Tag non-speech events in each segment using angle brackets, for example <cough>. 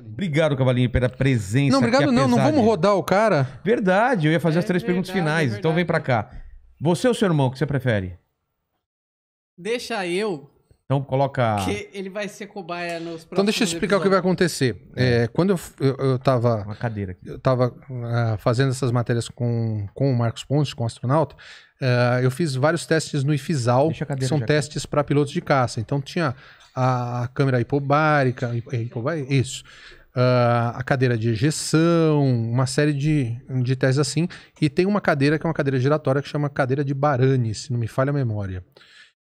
Cavalinho. Obrigado, Cavalinho, pela presença. Não, obrigado, aqui, não. Não vamos rodar o cara. Verdade, eu ia fazer é as três verdade, perguntas é finais. É então vem pra cá. Você ou seu irmão, o que você prefere? Deixa eu, então coloca. Que ele vai ser cobaia nos próximos Então deixa eu explicar episódios. o que vai acontecer. É. é, quando eu, eu, eu Uma cadeira aqui. Eu estava uh, ah, fazendo essas matérias com, com o Marcos Pontes, com o astronauta. Uh, eu fiz vários testes no IFISAL, que são já, testes para pilotos de caça. Então tinha a, a câmera hipobárica, é, hipobárica isso. Uh, a cadeira de ejeção, uma série de, de testes assim. E tem uma cadeira que é uma cadeira giratória que chama cadeira de Barani, se não me falha a memória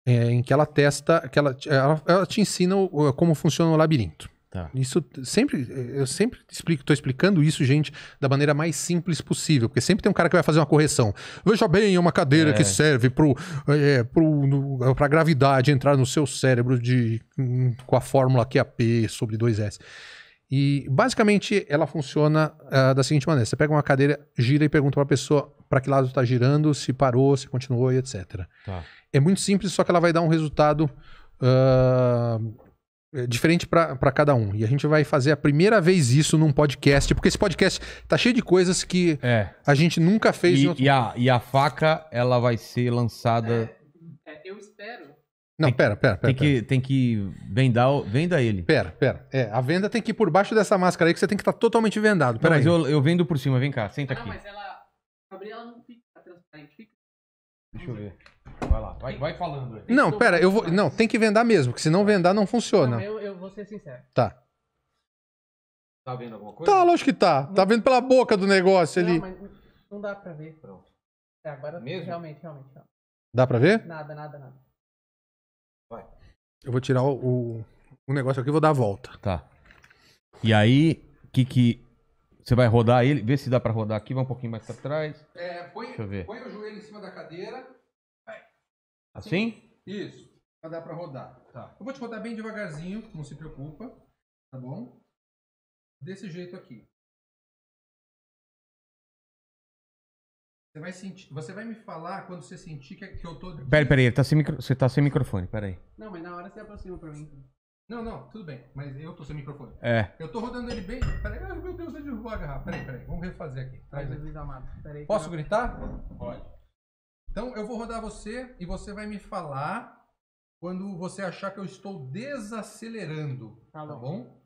é, em que ela testa, que ela, ela, ela te ensina o, como funciona o labirinto. Tá. Isso sempre, eu sempre explico, tô explicando isso, gente, da maneira mais simples possível, porque sempre tem um cara que vai fazer uma correção. Veja bem, é uma cadeira é. que serve para é, gravidade entrar no seu cérebro de, com a fórmula QAP sobre 2S. E basicamente ela funciona uh, da seguinte maneira: você pega uma cadeira, gira e pergunta para a pessoa para que lado está girando, se parou, se continuou e etc. Tá. É muito simples, só que ela vai dar um resultado uh, diferente para cada um. E a gente vai fazer a primeira vez isso num podcast, porque esse podcast tá cheio de coisas que é. a gente nunca fez. E, outro... e, a, e a faca ela vai ser lançada. É não, tem, pera, pera, pera. Tem que, pera. Tem que vendar, venda ele. Pera, pera. É, a venda tem que ir por baixo dessa máscara aí que você tem que estar tá totalmente vendado. Pera não, mas eu, eu vendo por cima, vem cá, senta ah, aqui. Não, mas ela. Gabriela não fica transparente, Deixa eu ver. Vai lá, vai, vai falando. Aí. Não, pera, eu vou. Não, tem que vendar mesmo, porque se não vendar não funciona. Não, eu, eu vou ser sincero. Tá. Tá vendo alguma coisa? Tá, lógico que tá. Não. Tá vendo pela boca do negócio não, ali. Mas não dá pra ver. Pronto. É, agora Mesmo? realmente, realmente, realmente. Dá pra ver? Nada, nada, nada. Vai. Eu vou tirar o, o negócio aqui e vou dar a volta. Tá. E aí, que que. Você vai rodar ele, vê se dá pra rodar aqui, vai um pouquinho mais pra trás. É, põe, Deixa eu ver. põe o joelho em cima da cadeira. Vai. Assim? Isso. Vai dar pra rodar. Tá. Eu vou te rodar bem devagarzinho, não se preocupa. Tá bom? Desse jeito aqui. Você vai, sentir, você vai me falar quando você sentir que, é, que eu tô. Peraí, peraí, tá sem micro, você tá sem microfone, peraí. Não, mas na hora você aproxima pra mim. Não, não, tudo bem, mas eu tô sem microfone. É. Eu tô rodando ele bem. Peraí, meu Deus, eu derrubou a garrafa. Peraí, peraí, vamos refazer aqui. Traz aqui. Peraí, Posso eu... gritar? Pode. Então eu vou rodar você e você vai me falar quando você achar que eu estou desacelerando. Tá bom? Tá bom?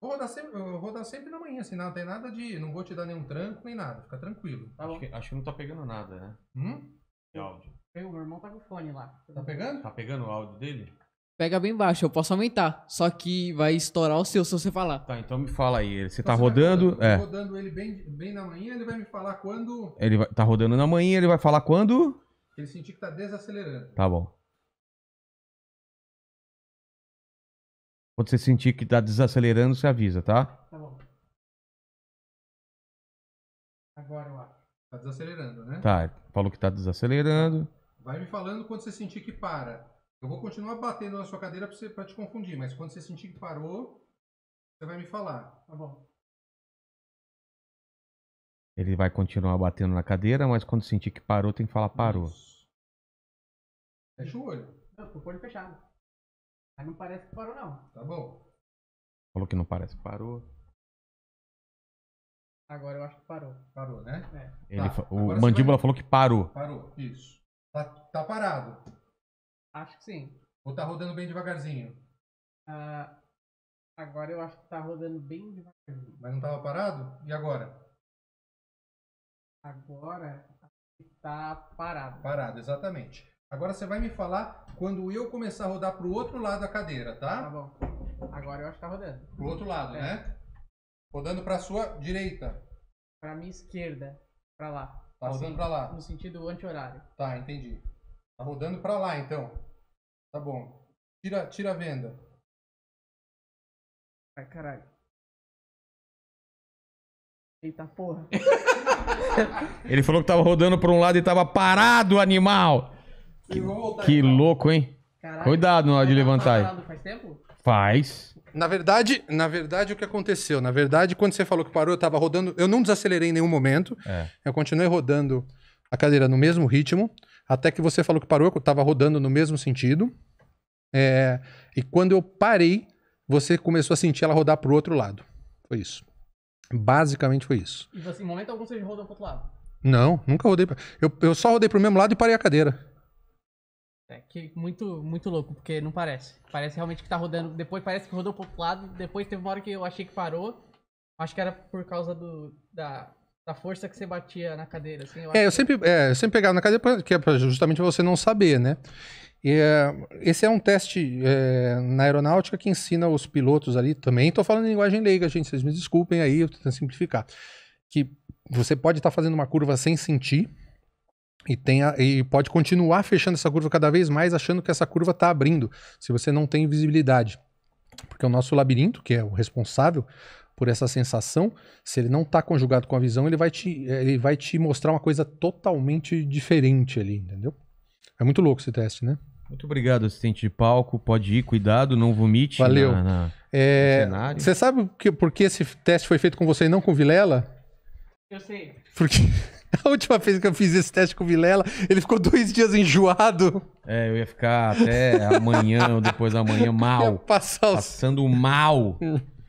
Vou rodar, sempre, vou rodar sempre na manhã, assim, não tem nada de. Não vou te dar nenhum tranco nem nada, fica tranquilo. Tá bom. Acho que, acho que não tá pegando nada, né? Hum? Que áudio. Meu irmão tá com fone lá. Tá pegando? Tá pegando o áudio dele? Pega bem baixo, eu posso aumentar. Só que vai estourar o seu se você falar. Tá, então me fala aí. Você tá, tá rodando. Tá é. rodando ele bem, bem na manhã, ele vai me falar quando. Ele vai, tá rodando na manhã, ele vai falar quando. Ele sentir que tá desacelerando. Tá bom. Quando você sentir que está desacelerando, você avisa, tá? Tá bom. Agora eu acho. Tá desacelerando, né? Tá, falou que tá desacelerando. Vai me falando quando você sentir que para. Eu vou continuar batendo na sua cadeira pra, você, pra te confundir, mas quando você sentir que parou, você vai me falar. Tá bom. Ele vai continuar batendo na cadeira, mas quando sentir que parou, tem que falar parou. Fecha o olho. Não, com o olho fechado. Mas não parece que parou, não. Tá bom. Falou que não parece que parou. Agora eu acho que parou. Parou, né? É. Ele, tá. O Agora mandíbula vai... falou que parou. Parou, isso. Tá, tá, parado. Acho que sim. Ou tá rodando bem devagarzinho? Ah. Agora eu acho que tá rodando bem devagarzinho. Mas não tava parado? E agora? Agora tá parado. Parado, exatamente. Agora você vai me falar quando eu começar a rodar pro outro lado da cadeira, tá? Tá bom. Agora eu acho que tá rodando. Pro outro lado, é. né? Rodando pra sua direita. Pra minha esquerda. Pra lá. Tá assim, rodando pra lá. No sentido anti-horário. Tá, entendi. Tá rodando pra lá, então. Tá bom. Tira, tira a venda. Ai, caralho. Eita porra. <laughs> Ele falou que tava rodando pra um lado e tava parado, animal. Que, que então. louco, hein? Caraca, Cuidado na hora de tá levantar. aí. faz tempo? Faz. Na verdade, na verdade, o que aconteceu? Na verdade, quando você falou que parou, eu tava rodando. Eu não desacelerei em nenhum momento. É. Eu continuei rodando a cadeira no mesmo ritmo. Até que você falou que parou, eu tava rodando no mesmo sentido. É, e quando eu parei, você começou a sentir ela rodar pro outro lado. Foi isso. Basicamente foi isso. E você, em momento algum, você rodou pro outro lado? Não, nunca rodei. Pra... Eu, eu só rodei pro mesmo lado e parei a cadeira que muito, muito louco, porque não parece. Parece realmente que tá rodando. Depois parece que rodou pro outro lado. Depois teve uma hora que eu achei que parou. Acho que era por causa do, da, da força que você batia na cadeira. Assim, eu é, eu sempre, é, eu sempre pegava na cadeira, que é pra justamente você não saber, né? E, é, esse é um teste é, na aeronáutica que ensina os pilotos ali também. Estou falando em linguagem leiga, gente, vocês me desculpem aí, eu tô tentando simplificar. Que você pode estar tá fazendo uma curva sem sentir, e, tem a, e pode continuar fechando essa curva cada vez mais, achando que essa curva está abrindo, se você não tem visibilidade. Porque o nosso labirinto, que é o responsável por essa sensação, se ele não está conjugado com a visão, ele vai, te, ele vai te mostrar uma coisa totalmente diferente ali, entendeu? É muito louco esse teste, né? Muito obrigado, assistente de palco. Pode ir, cuidado, não vomite. Valeu. Na, na, é, você sabe que, por que esse teste foi feito com você e não com Vilela? Eu sei. Porque. <laughs> A última vez que eu fiz esse teste com o Vilela, ele ficou dois dias enjoado. É, eu ia ficar até amanhã ou depois da manhã <laughs> mal. Passar os... Passando mal. <laughs>